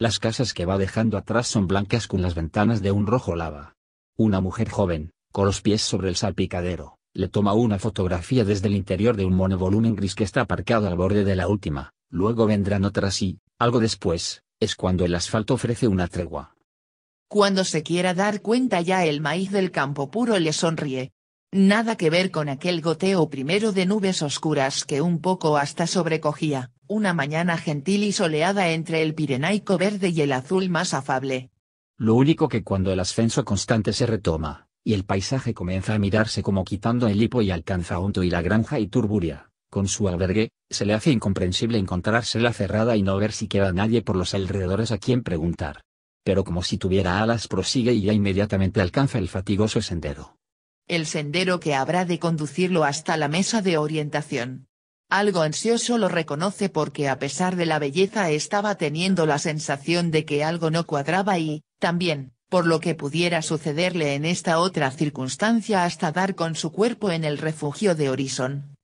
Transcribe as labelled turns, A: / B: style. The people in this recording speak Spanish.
A: Las casas que va dejando atrás son blancas con las ventanas de un rojo lava. Una mujer joven, con los pies sobre el salpicadero, le toma una fotografía desde el interior de un monovolumen gris que está aparcado al borde de la última, luego vendrán otras y, algo después, es cuando el asfalto ofrece una tregua.
B: Cuando se quiera dar cuenta ya el maíz del campo puro le sonríe. Nada que ver con aquel goteo primero de nubes oscuras que un poco hasta sobrecogía. Una mañana gentil y soleada entre el pirenaico verde y el azul más afable. Lo único
A: que cuando el ascenso constante se retoma, y el paisaje comienza a mirarse como quitando el hipo y alcanza Onto y la granja y Turburia, con su albergue, se le hace incomprensible encontrársela cerrada y no ver si queda nadie por los alrededores a quien preguntar. Pero como si tuviera alas prosigue y ya inmediatamente alcanza el fatigoso sendero.
B: El sendero que habrá de conducirlo hasta la mesa de orientación. Algo ansioso lo reconoce porque a pesar de la belleza estaba teniendo la sensación de que algo no cuadraba y, también, por lo que pudiera sucederle en esta otra circunstancia hasta dar con su cuerpo en el refugio de Horizon,